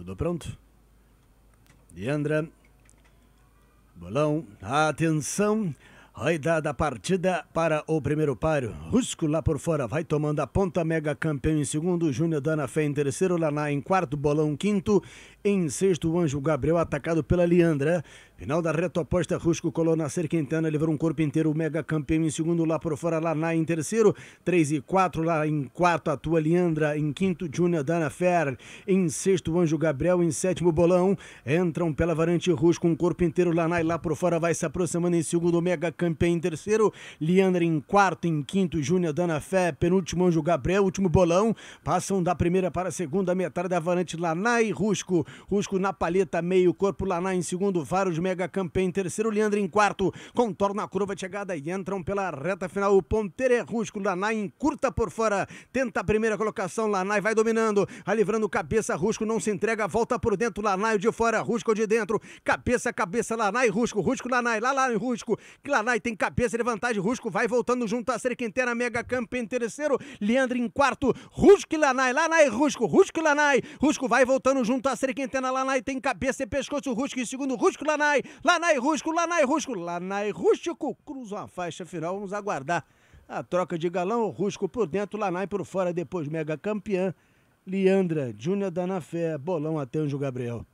Tudo pronto? Liandra. Bolão. Atenção. Raidada a partida para o primeiro páreo. Rusco lá por fora vai tomando a ponta. Mega campeão em segundo. Júnior Dana Fé em terceiro. Laná em quarto. Bolão quinto. Em sexto, o Anjo Gabriel atacado pela Leandra. Final da reta oposta, Rusco colou na Quintana, levou um corpo inteiro, o Mega campeão em segundo, lá por fora, na em terceiro, 3 e 4, lá em quarto, atua Leandra, em quinto, Júnior Dana Fer, em sexto, Anjo Gabriel, em sétimo, Bolão, entram pela varante Rusco, um corpo inteiro, na e lá por fora, vai se aproximando em segundo, Mega campeão em terceiro, Leandra em quarto, em quinto, Júnior Dana Fer, penúltimo, Anjo Gabriel, último Bolão, passam da primeira para a segunda metade da varante, na e Rusco, Rusco na paleta, meio corpo, na em segundo, vários Mega Campeã em terceiro, Leandro em quarto, contorna a curva de chegada e entram pela reta final. O Ponteiro é rústico, Lanai encurta por fora, tenta a primeira colocação, Lanai vai dominando, vai livrando cabeça, Rusco não se entrega, volta por dentro, Lanai de fora, Rusco de dentro, cabeça, cabeça, Lanai, Rusco, Rusco, Lanai, lá, lá, Rusco, Lanai tem cabeça de vantagem, Rusco vai voltando junto à cerca inteira, Mega Campeã em terceiro, Leandro em quarto, Rusco e Lanai, Lanai, Rusco, Rusco e Lanai, Rusco vai voltando junto à cerca inteira, Lanai tem cabeça e pescoço, Rusco em segundo, Rusco, Lanai, Lanai, Lanai Rústico, Lanai Rústico, Lanai Rústico, cruzam a faixa final, vamos aguardar a troca de galão, Rústico por dentro, Lanai por fora, depois mega campeã, Leandra, Júnior Danafé, Bolão Atenjo Gabriel.